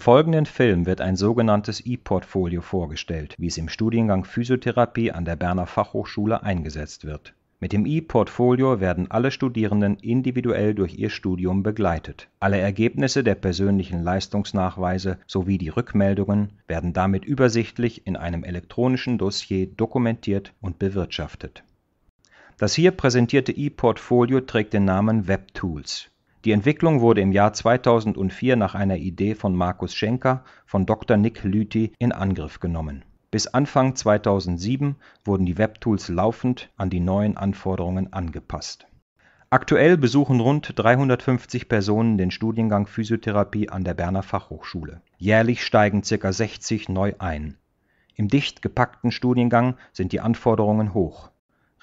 folgenden Film wird ein sogenanntes E-Portfolio vorgestellt, wie es im Studiengang Physiotherapie an der Berner Fachhochschule eingesetzt wird. Mit dem E-Portfolio werden alle Studierenden individuell durch ihr Studium begleitet. Alle Ergebnisse der persönlichen Leistungsnachweise sowie die Rückmeldungen werden damit übersichtlich in einem elektronischen Dossier dokumentiert und bewirtschaftet. Das hier präsentierte E-Portfolio trägt den Namen WebTools die Entwicklung wurde im Jahr 2004 nach einer Idee von Markus Schenker von Dr. Nick Lüthi in Angriff genommen. Bis Anfang 2007 wurden die Webtools laufend an die neuen Anforderungen angepasst. Aktuell besuchen rund 350 Personen den Studiengang Physiotherapie an der Berner Fachhochschule. Jährlich steigen ca. 60 neu ein. Im dicht gepackten Studiengang sind die Anforderungen hoch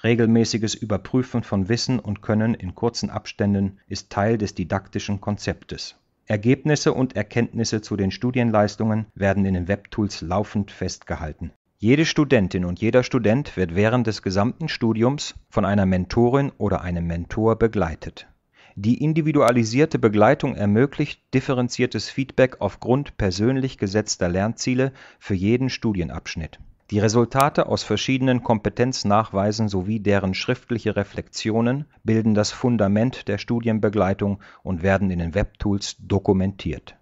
Regelmäßiges Überprüfen von Wissen und Können in kurzen Abständen ist Teil des didaktischen Konzeptes. Ergebnisse und Erkenntnisse zu den Studienleistungen werden in den Webtools laufend festgehalten. Jede Studentin und jeder Student wird während des gesamten Studiums von einer Mentorin oder einem Mentor begleitet. Die individualisierte Begleitung ermöglicht differenziertes Feedback aufgrund persönlich gesetzter Lernziele für jeden Studienabschnitt die Resultate aus verschiedenen Kompetenznachweisen sowie deren schriftliche Reflexionen bilden das Fundament der Studienbegleitung und werden in den Webtools dokumentiert.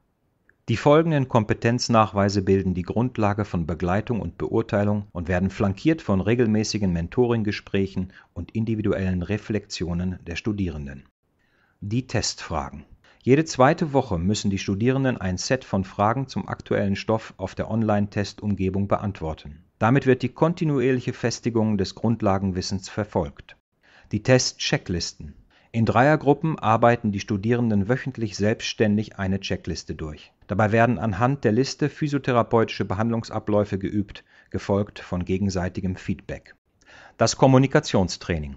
Die folgenden Kompetenznachweise bilden die Grundlage von Begleitung und Beurteilung und werden flankiert von regelmäßigen Mentoringgesprächen und individuellen Reflexionen der Studierenden. Die Testfragen. Jede zweite Woche müssen die Studierenden ein Set von Fragen zum aktuellen Stoff auf der Online-Testumgebung beantworten. Damit wird die kontinuierliche Festigung des Grundlagenwissens verfolgt. Die Test-Checklisten. In Dreiergruppen arbeiten die Studierenden wöchentlich selbstständig eine Checkliste durch. Dabei werden anhand der Liste physiotherapeutische Behandlungsabläufe geübt, gefolgt von gegenseitigem Feedback. Das Kommunikationstraining.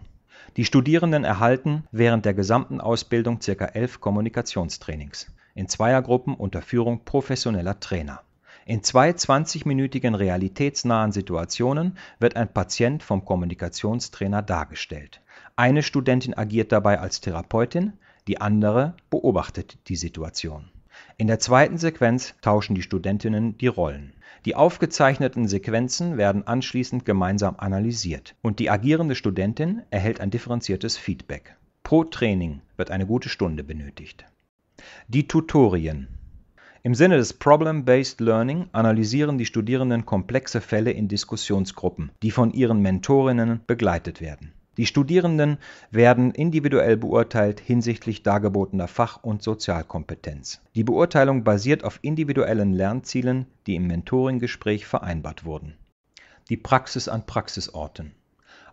Die Studierenden erhalten während der gesamten Ausbildung circa elf Kommunikationstrainings in Zweiergruppen unter Führung professioneller Trainer. In zwei 20-minütigen realitätsnahen Situationen wird ein Patient vom Kommunikationstrainer dargestellt. Eine Studentin agiert dabei als Therapeutin, die andere beobachtet die Situation. In der zweiten Sequenz tauschen die Studentinnen die Rollen. Die aufgezeichneten Sequenzen werden anschließend gemeinsam analysiert und die agierende Studentin erhält ein differenziertes Feedback. Pro Training wird eine gute Stunde benötigt. Die Tutorien im Sinne des Problem-Based Learning analysieren die Studierenden komplexe Fälle in Diskussionsgruppen, die von ihren Mentorinnen begleitet werden. Die Studierenden werden individuell beurteilt hinsichtlich dargebotener Fach- und Sozialkompetenz. Die Beurteilung basiert auf individuellen Lernzielen, die im Mentoringgespräch vereinbart wurden. Die Praxis an Praxisorten.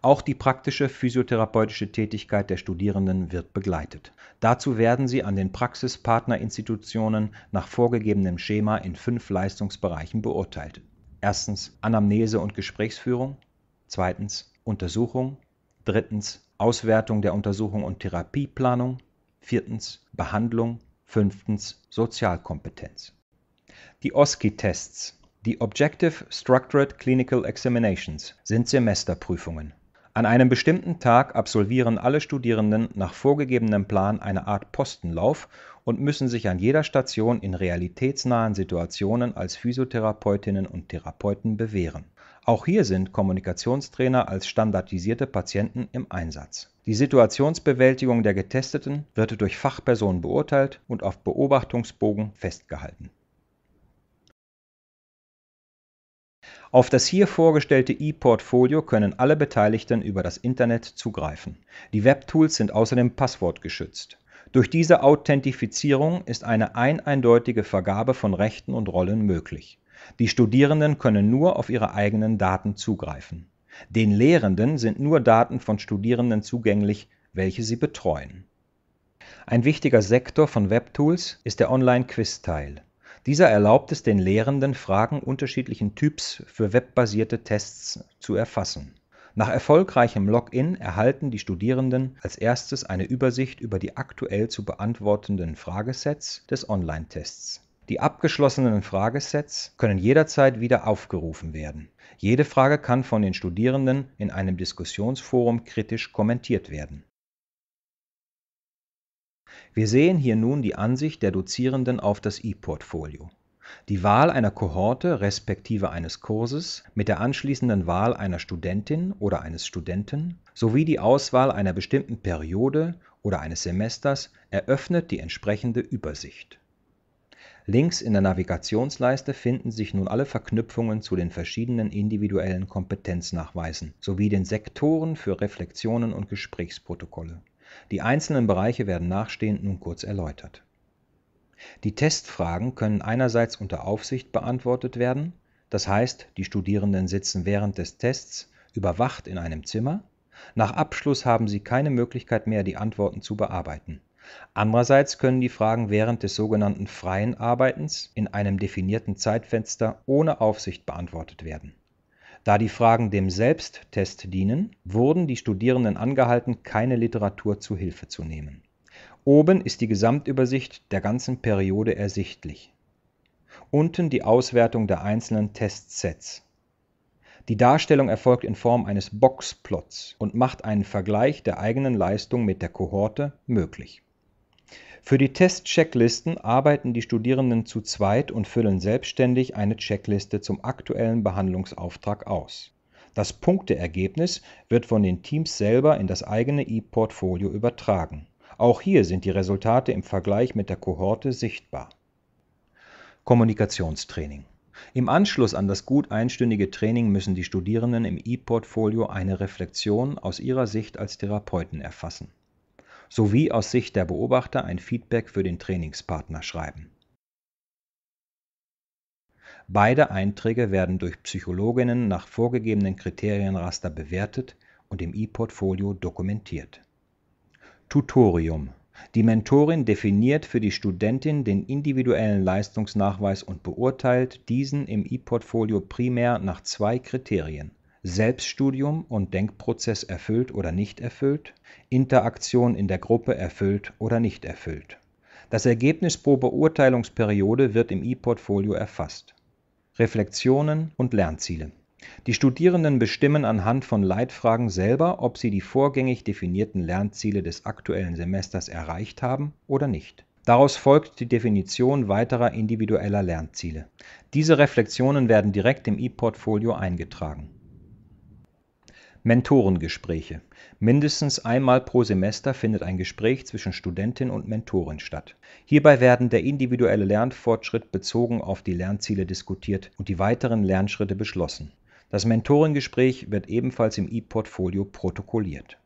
Auch die praktische physiotherapeutische Tätigkeit der Studierenden wird begleitet. Dazu werden sie an den Praxispartnerinstitutionen nach vorgegebenem Schema in fünf Leistungsbereichen beurteilt. Erstens Anamnese und Gesprächsführung, zweitens Untersuchung, drittens Auswertung der Untersuchung und Therapieplanung, viertens Behandlung, fünftens Sozialkompetenz. Die OSCI-Tests, e die Objective Structured Clinical Examinations, sind Semesterprüfungen. An einem bestimmten Tag absolvieren alle Studierenden nach vorgegebenem Plan eine Art Postenlauf und müssen sich an jeder Station in realitätsnahen Situationen als Physiotherapeutinnen und Therapeuten bewähren. Auch hier sind Kommunikationstrainer als standardisierte Patienten im Einsatz. Die Situationsbewältigung der Getesteten wird durch Fachpersonen beurteilt und auf Beobachtungsbogen festgehalten. Auf das hier vorgestellte e-Portfolio können alle Beteiligten über das Internet zugreifen. Die Webtools sind außerdem passwortgeschützt. Durch diese Authentifizierung ist eine eindeutige Vergabe von Rechten und Rollen möglich. Die Studierenden können nur auf ihre eigenen Daten zugreifen. Den Lehrenden sind nur Daten von Studierenden zugänglich, welche sie betreuen. Ein wichtiger Sektor von Webtools ist der Online-Quiz-Teil. Dieser erlaubt es den Lehrenden, Fragen unterschiedlichen Typs für webbasierte Tests zu erfassen. Nach erfolgreichem Login erhalten die Studierenden als erstes eine Übersicht über die aktuell zu beantwortenden Fragesets des Online-Tests. Die abgeschlossenen Fragesets können jederzeit wieder aufgerufen werden. Jede Frage kann von den Studierenden in einem Diskussionsforum kritisch kommentiert werden. Wir sehen hier nun die Ansicht der Dozierenden auf das e-Portfolio. Die Wahl einer Kohorte respektive eines Kurses mit der anschließenden Wahl einer Studentin oder eines Studenten sowie die Auswahl einer bestimmten Periode oder eines Semesters eröffnet die entsprechende Übersicht. Links in der Navigationsleiste finden sich nun alle Verknüpfungen zu den verschiedenen individuellen Kompetenznachweisen sowie den Sektoren für Reflexionen und Gesprächsprotokolle. Die einzelnen Bereiche werden nachstehend nun kurz erläutert. Die Testfragen können einerseits unter Aufsicht beantwortet werden, das heißt, die Studierenden sitzen während des Tests überwacht in einem Zimmer. Nach Abschluss haben sie keine Möglichkeit mehr, die Antworten zu bearbeiten. Andererseits können die Fragen während des sogenannten freien Arbeitens in einem definierten Zeitfenster ohne Aufsicht beantwortet werden da die Fragen dem Selbsttest dienen, wurden die Studierenden angehalten, keine Literatur zu Hilfe zu nehmen. Oben ist die Gesamtübersicht der ganzen Periode ersichtlich. Unten die Auswertung der einzelnen Testsets. Die Darstellung erfolgt in Form eines Boxplots und macht einen Vergleich der eigenen Leistung mit der Kohorte möglich für die Test-Checklisten arbeiten die Studierenden zu zweit und füllen selbstständig eine Checkliste zum aktuellen Behandlungsauftrag aus. Das Punkteergebnis wird von den Teams selber in das eigene e-Portfolio übertragen. Auch hier sind die Resultate im Vergleich mit der Kohorte sichtbar. Kommunikationstraining. Im Anschluss an das gut einstündige Training müssen die Studierenden im e-Portfolio eine Reflexion aus ihrer Sicht als Therapeuten erfassen sowie aus Sicht der Beobachter ein Feedback für den Trainingspartner schreiben. Beide Einträge werden durch Psychologinnen nach vorgegebenen Kriterienraster bewertet und im e-Portfolio dokumentiert. Tutorium. Die Mentorin definiert für die Studentin den individuellen Leistungsnachweis und beurteilt diesen im e-Portfolio primär nach zwei Kriterien Selbststudium und Denkprozess erfüllt oder nicht erfüllt, Interaktion in der Gruppe erfüllt oder nicht erfüllt. Das Ergebnis pro Beurteilungsperiode wird im e-Portfolio erfasst. Reflexionen und Lernziele. Die Studierenden bestimmen anhand von Leitfragen selber, ob sie die vorgängig definierten Lernziele des aktuellen Semesters erreicht haben oder nicht. Daraus folgt die Definition weiterer individueller Lernziele. Diese Reflexionen werden direkt im e-Portfolio eingetragen. Mentorengespräche. Mindestens einmal pro Semester findet ein Gespräch zwischen Studentin und Mentorin statt. Hierbei werden der individuelle Lernfortschritt bezogen auf die Lernziele diskutiert und die weiteren Lernschritte beschlossen. Das Mentorengespräch wird ebenfalls im e-Portfolio protokolliert.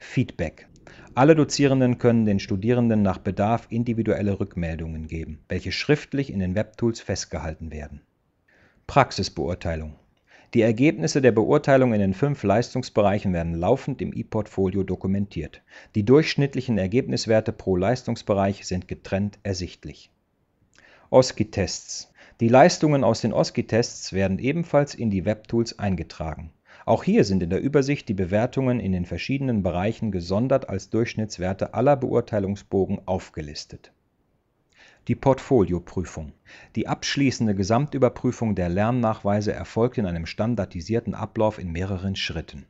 Feedback. Alle Dozierenden können den Studierenden nach Bedarf individuelle Rückmeldungen geben, welche schriftlich in den Webtools festgehalten werden. Praxisbeurteilung. Die Ergebnisse der Beurteilung in den fünf Leistungsbereichen werden laufend im ePortfolio dokumentiert. Die durchschnittlichen Ergebniswerte pro Leistungsbereich sind getrennt ersichtlich. OSCI-Tests. Die Leistungen aus den OSCI-Tests werden ebenfalls in die Webtools eingetragen. Auch hier sind in der Übersicht die Bewertungen in den verschiedenen Bereichen gesondert als Durchschnittswerte aller Beurteilungsbogen aufgelistet die Portfolioprüfung. Die abschließende Gesamtüberprüfung der Lernnachweise erfolgt in einem standardisierten Ablauf in mehreren Schritten.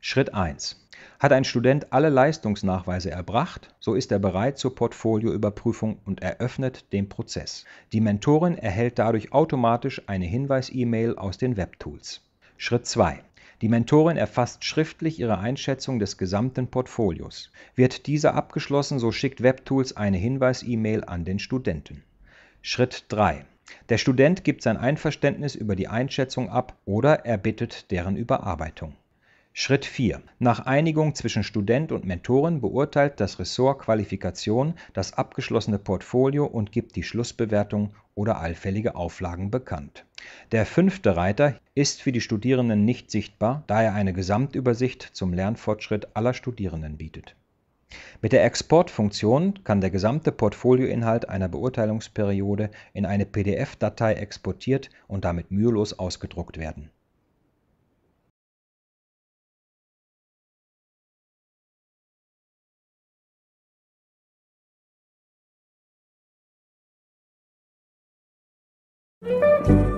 Schritt 1. Hat ein Student alle Leistungsnachweise erbracht, so ist er bereit zur Portfolioüberprüfung und eröffnet den Prozess. Die Mentorin erhält dadurch automatisch eine Hinweis-E-Mail aus den Webtools. Schritt 2. Die Mentorin erfasst schriftlich ihre Einschätzung des gesamten Portfolios. Wird dieser abgeschlossen, so schickt WebTools eine Hinweis-E-Mail an den Studenten. Schritt 3. Der Student gibt sein Einverständnis über die Einschätzung ab oder er bittet deren Überarbeitung. Schritt 4. Nach Einigung zwischen Student und Mentorin beurteilt das Ressort Qualifikation das abgeschlossene Portfolio und gibt die Schlussbewertung oder allfällige Auflagen bekannt. Der fünfte Reiter ist für die Studierenden nicht sichtbar, da er eine Gesamtübersicht zum Lernfortschritt aller Studierenden bietet. Mit der Exportfunktion kann der gesamte Portfolioinhalt einer Beurteilungsperiode in eine PDF-Datei exportiert und damit mühelos ausgedruckt werden you